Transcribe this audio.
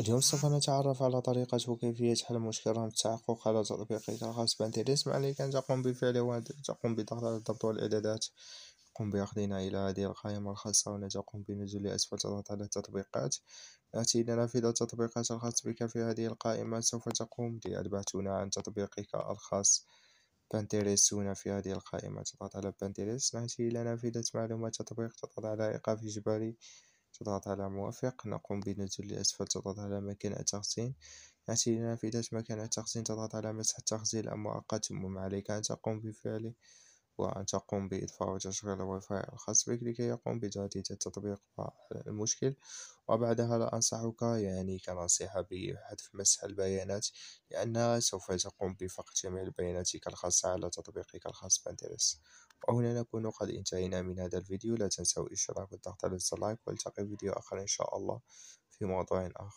اليوم سوف نتعرف على طريقة وكيفية حل مشكلة التحقق على تطبيقك الخاص ما عليك أن تقوم بفعل تقوم بضغط على الضبط والإعدادات قم بأخذنا إلى هذه القائمة الخاصة ولا تقوم بنزول أسفل تضغط على التطبيقات نأتي إلى نافذة التطبيقات الخاص بك في هذه القائمة سوف تقوم هنا عن تطبيقك الخاص بانتيريس هنا في هذه القائمة تضغط على بانتيريس نأتي إلى نافذة معلومات تطبيق تضغط على إيقاف إجباري تضغط على موافق نقوم بنزول لأسفل تضغط على مكان التخزين يأتي نافذة مكان التخزين تضغط على مسح التخزين المؤقت ثم عليك أن تقوم بفعله وأن تقوم بإضفاء وتشغيل الواي فاي الخاص بك لكي يقوم بتحديث التطبيق المشكل وبعدها لا أنصحك يعني كنصيحة بحذف مسح البيانات لأنها سوف تقوم بفقد جميع بياناتك الخاصة على تطبيقك الخاص بانترس وهنا نكون قد انتهينا من هذا الفيديو لا تنسوا الاشتراك والضغط على اللايك والتقي في فيديو آخر إن شاء الله في موضوع آخر